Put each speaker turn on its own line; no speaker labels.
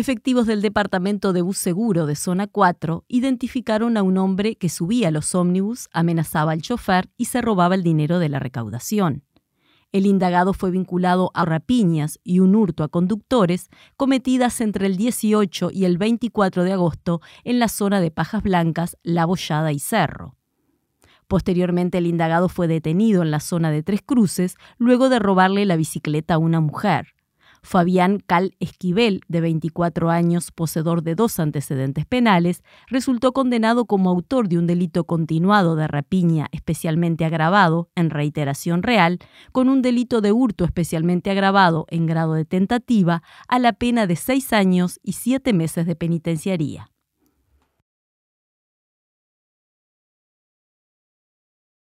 Efectivos del departamento de bus seguro de zona 4 identificaron a un hombre que subía los ómnibus, amenazaba al chofer y se robaba el dinero de la recaudación. El indagado fue vinculado a rapiñas y un hurto a conductores cometidas entre el 18 y el 24 de agosto en la zona de Pajas Blancas, La Bollada y Cerro. Posteriormente el indagado fue detenido en la zona de Tres Cruces luego de robarle la bicicleta a una mujer. Fabián Cal Esquivel, de 24 años, poseedor de dos antecedentes penales, resultó condenado como autor de un delito continuado de rapiña especialmente agravado en reiteración real, con un delito de hurto especialmente agravado en grado de tentativa, a la pena de seis años y siete meses de penitenciaría.